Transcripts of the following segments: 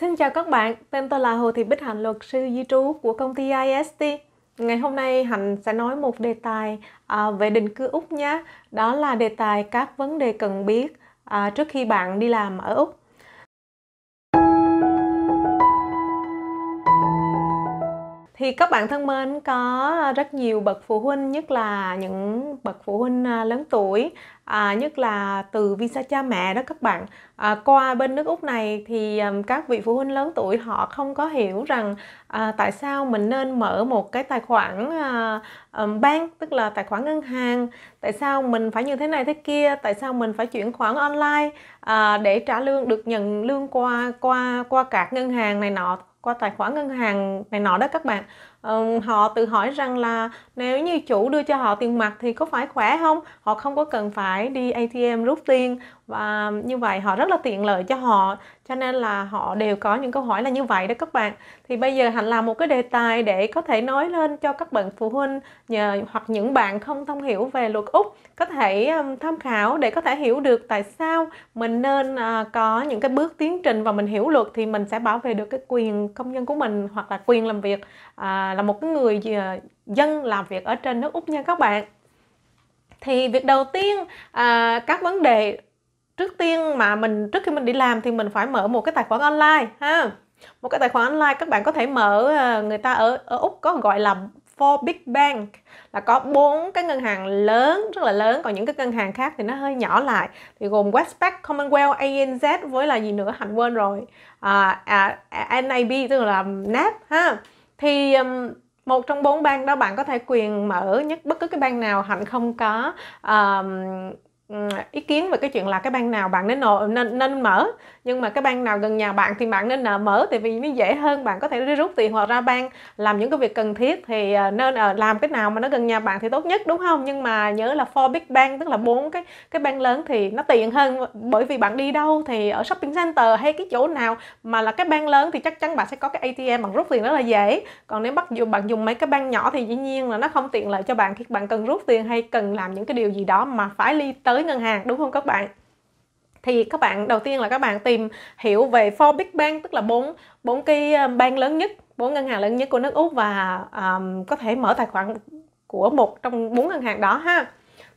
Xin chào các bạn, tên tôi là Hồ Thị Bích Hạnh, luật sư di trú của công ty IST. Ngày hôm nay Hạnh sẽ nói một đề tài à, về định cư Úc nhé. Đó là đề tài các vấn đề cần biết à, trước khi bạn đi làm ở Úc. thì các bạn thân mến có rất nhiều bậc phụ huynh nhất là những bậc phụ huynh à, lớn tuổi à, nhất là từ visa cha mẹ đó các bạn à, qua bên nước úc này thì các vị phụ huynh lớn tuổi họ không có hiểu rằng à, tại sao mình nên mở một cái tài khoản à, bank tức là tài khoản ngân hàng tại sao mình phải như thế này thế kia tại sao mình phải chuyển khoản online à, để trả lương được nhận lương qua qua qua card ngân hàng này nọ qua tài khoản ngân hàng này nọ đó các bạn ừ, họ tự hỏi rằng là nếu như chủ đưa cho họ tiền mặt thì có phải khỏe không họ không có cần phải đi atm rút tiền và như vậy họ rất là tiện lợi cho họ cho nên là họ đều có những câu hỏi là như vậy đó các bạn thì bây giờ hạnh làm một cái đề tài để có thể nói lên cho các bạn phụ huynh nhờ, hoặc những bạn không thông hiểu về luật úc có thể tham khảo để có thể hiểu được tại sao mình nên à, có những cái bước tiến trình và mình hiểu luật thì mình sẽ bảo vệ được cái quyền công dân của mình hoặc là quyền làm việc à, là một cái người ờ, dân làm việc ở trên nước úc nha các bạn thì việc đầu tiên à, các vấn đề trước tiên mà mình trước khi mình đi làm thì mình phải mở một cái tài khoản online ha một cái tài khoản online các bạn có thể mở ờ, người ta ở ở úc có gọi là for big bank là có bốn cái ngân hàng lớn rất là lớn còn những cái ngân hàng khác thì nó hơi nhỏ lại thì gồm Westpac, Commonwealth, ANZ với là gì nữa hạnh quên rồi à, à, à, NAB tức là nap ha thì um, một trong bốn bang đó bạn có thể quyền mở nhất bất cứ cái bang nào hạnh không có um, ý kiến về cái chuyện là cái ban nào bạn nên nổ, nên nên mở nhưng mà cái ban nào gần nhà bạn thì bạn nên là mở tại vì nó dễ hơn bạn có thể đi rút tiền hoặc ra ban làm những cái việc cần thiết thì à, nên à, làm cái nào mà nó gần nhà bạn thì tốt nhất đúng không nhưng mà nhớ là for big bang tức là bốn cái cái ban lớn thì nó tiện hơn bởi vì bạn đi đâu thì ở shopping center hay cái chỗ nào mà là cái ban lớn thì chắc chắn bạn sẽ có cái ATM bạn rút tiền rất là dễ còn nếu bắt dù bạn dùng mấy cái ban nhỏ thì dĩ nhiên là nó không tiện lợi cho bạn khi bạn cần rút tiền hay cần làm những cái điều gì đó mà phải đi tới tới ngân hàng đúng không các bạn thì các bạn đầu tiên là các bạn tìm hiểu về four big bank tức là bốn bốn cái ờ, bank lớn nhất bốn ngân hàng lớn nhất của nước úc và um, có thể mở tài khoản của một trong bốn ngân hàng đó ha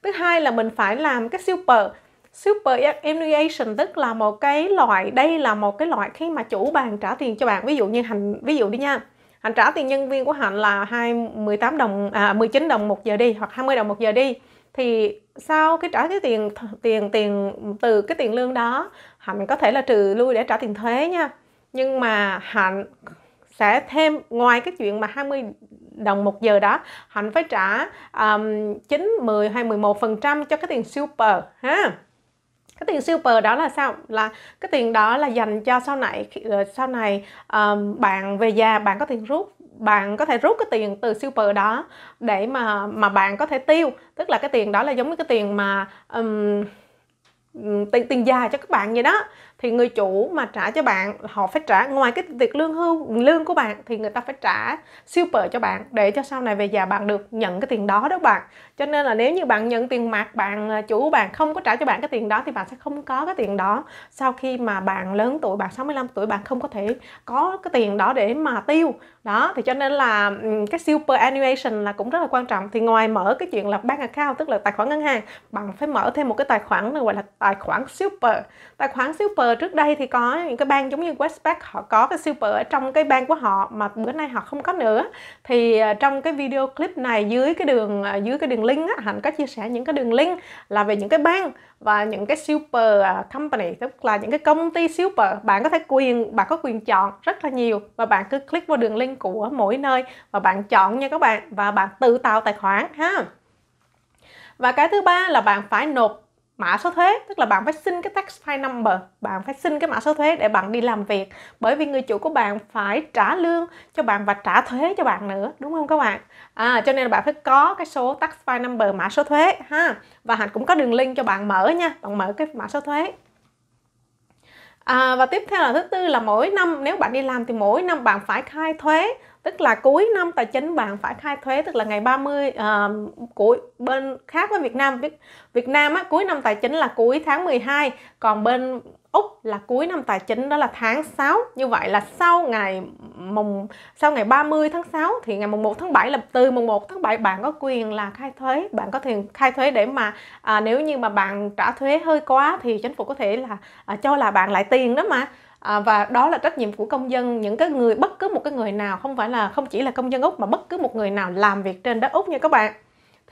thứ hai là mình phải làm cái super super emulation tức là một cái loại đây là một cái loại khi mà chủ bàn trả tiền cho bạn ví dụ như hành ví dụ đi nha hành trả tiền nhân viên của hạnh là hai mười tám đồng à, 19 đồng một giờ đi hoặc 20 đồng một giờ đi thì sau cái trả cái tiền tiền tiền từ cái tiền lương đó hạnh có thể là trừ lui để trả tiền thuế nha nhưng mà hạnh sẽ thêm ngoài cái chuyện mà 20 đồng một giờ đó hạnh phải trả um, 9, 10 hay 11 phần trăm cho cái tiền super ha cái tiền super đó là sao là cái tiền đó là dành cho sau này ờ, sau này um, bạn về già bạn có tiền rút bạn có thể rút cái tiền từ super đó để mà mà bạn có thể tiêu tức là cái tiền đó là giống như cái tiền mà um, tiền tiền dài cho các bạn vậy đó thì người chủ mà trả cho bạn họ phải trả ngoài cái việc lương hưu lương của bạn thì người ta phải trả super cho bạn để cho sau này về già bạn được nhận cái tiền đó đó bạn cho nên là nếu như bạn nhận tiền mặt bạn à, chủ bạn không có trả cho bạn cái tiền đó thì bạn sẽ không có cái tiền đó sau khi mà bạn lớn tuổi bạn 65 tuổi bạn không có thể có cái tiền đó để mà tiêu đó thì cho nên là cái super annuation là cũng rất là quan trọng thì ngoài mở cái chuyện là bank account tức là tài khoản ngân hàng bạn phải mở thêm một cái tài khoản gọi là tài khoản super tài khoản super trước đây thì có những cái bang giống như Westpac họ có cái super ở trong cái bang của họ mà bữa nay họ không có nữa thì à, trong cái video clip này dưới cái đường à, dưới cái đường link á, hạnh có chia sẻ những cái đường link là về những cái bang và những cái super à, company tức là những cái công ty super bạn có thể quyền bạn có quyền chọn rất là nhiều và bạn cứ click vào đường link của mỗi nơi và bạn chọn nha các bạn và bạn tự tạo tài khoản ha và cái thứ ba là bạn phải nộp mã số thuế tức là bạn phải xin cái tax file number bạn phải xin cái mã số thuế để bạn đi làm việc bởi vì người chủ của bạn phải trả lương cho bạn và trả thuế cho bạn nữa đúng không các bạn à, cho nên là bạn phải có cái số tax file number mã số thuế ha và hạnh cũng có đường link cho bạn mở nha bạn mở cái mã số thuế À, và tiếp theo là thứ tư là mỗi năm nếu bạn đi làm thì mỗi năm bạn phải khai thuế tức là cuối năm tài chính bạn phải khai thuế tức là ngày 30 uh, ờ, của bên khác với Việt Nam Việt, Việt Nam á, cuối năm tài chính là cuối tháng 12 còn bên Úc là cuối năm tài chính đó là tháng 6 như vậy là sau ngày mùng sau ngày 30 tháng 6 thì ngày mùng 1 tháng 7 là từ mùng 1 tháng 7 bạn có quyền là khai thuế bạn có thể khai thuế để mà à, nếu như mà bạn trả thuế hơi quá thì chính phủ có thể là à, cho là bạn lại tiền đó mà à, và đó là trách nhiệm của công dân những cái người bất cứ một cái người nào không phải là không chỉ là công dân úc mà bất cứ một người nào làm việc trên đất úc nha các bạn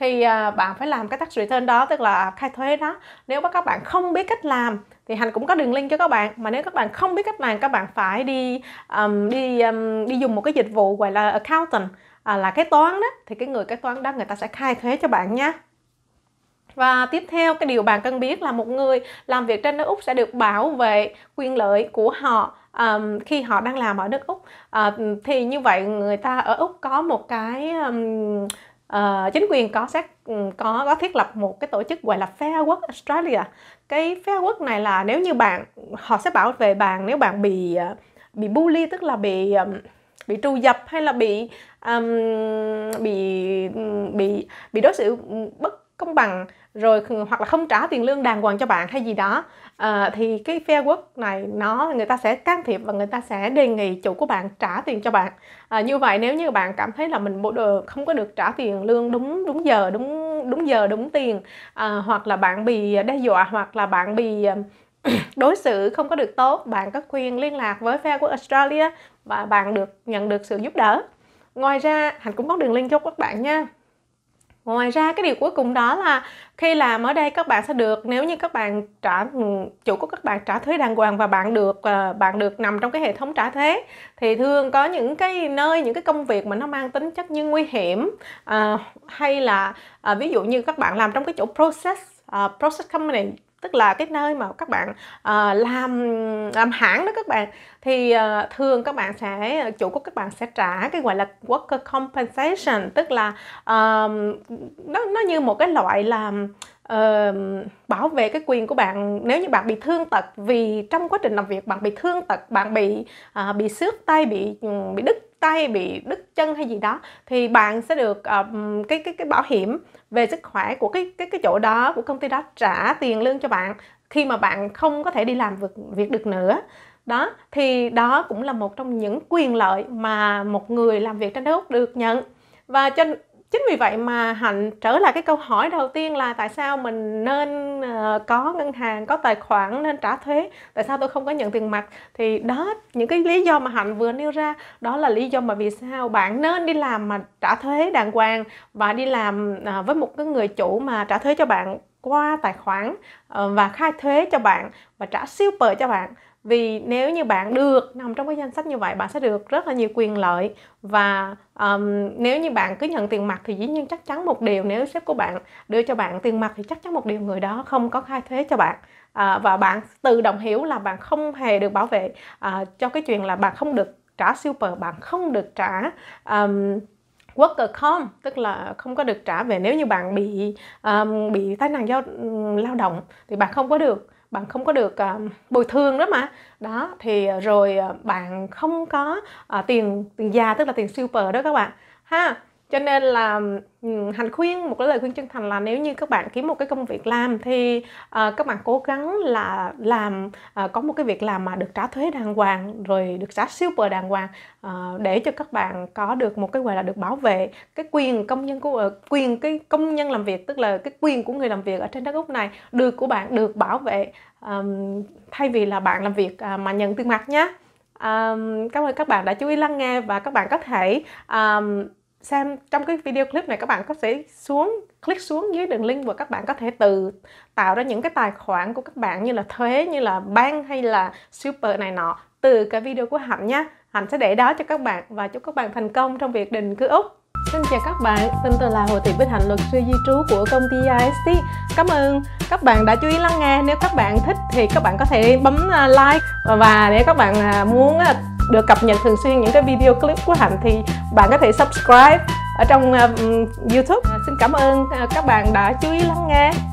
thì à, bạn phải làm cái tax return đó tức là khai thuế đó nếu các bạn không biết cách làm thì hành cũng có đường link cho các bạn mà nếu các bạn không biết cách làm các bạn phải đi um, đi um, đi dùng một cái dịch vụ gọi là accountant à, là cái toán đó thì cái người kế toán đó người ta sẽ khai thuế cho bạn nhé và tiếp theo cái điều bạn cần biết là một người làm việc trên nước Úc sẽ được bảo vệ quyền lợi của họ um, khi họ đang làm ở nước Úc. Uh, thì như vậy người ta ở Úc có một cái um, uh, chính quyền có xét ừ, có có thiết lập một cái tổ chức gọi là Fair Work Australia. Cái Fair Work này là nếu như bạn họ sẽ bảo vệ bạn nếu bạn bị ờ, bị bully tức là bị um, bị trù dập hay là bị um, bị bị bị đối xử bất công bằng rồi hoặc là không trả tiền lương đàng hoàng cho bạn hay gì đó à, thì cái fair work này nó người ta sẽ can thiệp và người ta sẽ đề nghị chủ của bạn trả tiền cho bạn à, như vậy nếu như bạn cảm thấy là mình không có được trả tiền lương đúng đúng giờ đúng đúng giờ đúng tiền à, hoặc là bạn bị đe dọa hoặc là bạn bị đối xử không có được tốt bạn có quyền liên lạc với Fair Work Australia và bạn được nhận được sự giúp đỡ ngoài ra hạnh cũng có đường link cho các bạn nha ngoài ra cái điều cuối cùng đó là khi làm ở đây các bạn sẽ được nếu như các bạn trả ừ, chủ của các bạn trả thuế đàng hoàng và bạn được ờ, bạn được nằm trong cái hệ thống trả thuế thì thường có những cái nơi những cái công việc mà nó mang tính chất như nguy hiểm à, hay là à, ví dụ như các bạn làm trong cái chỗ process uh, process company tức là cái nơi mà các bạn uh, làm làm hãng đó các bạn thì uh, thường các bạn sẽ chủ của các bạn sẽ trả cái gọi là worker compensation tức là uh, nó nó như một cái loại là uh, bảo vệ cái quyền của bạn nếu như bạn bị thương tật vì trong quá trình làm việc bạn bị thương tật bạn bị uh, bị xước tay bị ừ, bị đứt tay bị đứt chân hay gì đó thì bạn sẽ được um, cái cái cái bảo hiểm về sức khỏe của cái cái cái chỗ đó của công ty đó trả tiền lương cho bạn khi mà bạn không có thể đi làm việc việc được nữa đó thì đó cũng là một trong những quyền lợi mà một người làm việc trên đất được nhận và cho chính vì vậy mà hạnh trở lại cái câu hỏi đầu tiên là tại sao mình nên ờ, có ngân hàng có tài khoản nên trả thuế tại sao tôi không có nhận tiền mặt thì đó những cái lý do mà hạnh vừa nêu ra đó là lý do mà vì sao bạn nên đi làm mà trả thuế đàng hoàng và đi làm ờ, với một cái người chủ mà trả thuế cho bạn qua tài khoản ờ, và khai thuế cho bạn và trả siêu bờ cho bạn vì nếu như bạn được nằm trong cái danh sách như vậy bạn sẽ được rất là nhiều quyền lợi và um, nếu như bạn cứ nhận tiền mặt thì dĩ nhiên chắc chắn một điều nếu sếp của bạn đưa cho bạn tiền mặt thì chắc chắn một điều người đó không có khai thuế cho bạn à, và bạn tự động hiểu là bạn không hề được bảo vệ à, cho cái chuyện là bạn không được trả super bạn không được trả um, worker com tức là không có được trả về nếu như bạn bị um, bị tai nạn do lao động thì bạn không có được bạn không có được à, bồi thường đó mà đó thì à, rồi à, bạn không có tiền tiền già tức là tiền super đó các bạn ha cho nên là hành khuyên một cái lời khuyên chân thành là nếu như các bạn kiếm một cái công việc làm thì uh, các bạn cố gắng là làm uh, có một cái việc làm mà được trả thuế đàng hoàng rồi được trả super đàng hoàng uh, để cho các bạn có được một cái gọi là được bảo vệ cái quyền công nhân của quyền cái công nhân làm việc tức là cái quyền của người làm việc ở trên đất úc này được của bạn được bảo vệ um, thay vì là bạn làm việc uh, mà nhận tiền mặt nhé um, cảm ơn các bạn đã chú ý lắng nghe và các bạn có thể um, xem trong cái video clip này các bạn có thể xuống click xuống dưới đường link và các bạn có thể từ tạo ra những cái tài khoản của các bạn như là thuế như là bank hay là super này nọ từ cái video của hạnh nhé hạnh sẽ để đó cho các bạn và chúc các bạn thành công trong việc định cư úc Xin chào các bạn, mình tên là Hồ Thị Bích Hạnh, luật sư di trú của công ty IST Cảm ơn các bạn đã chú ý lắng nghe Nếu các bạn thích thì các bạn có thể bấm à, like Và nếu các bạn à, muốn à, được cập nhật thường xuyên những cái video clip của Hạnh thì bạn có thể subscribe ở trong uh, YouTube. À, xin cảm ơn ờ, các bạn đã chú ý lắng nghe.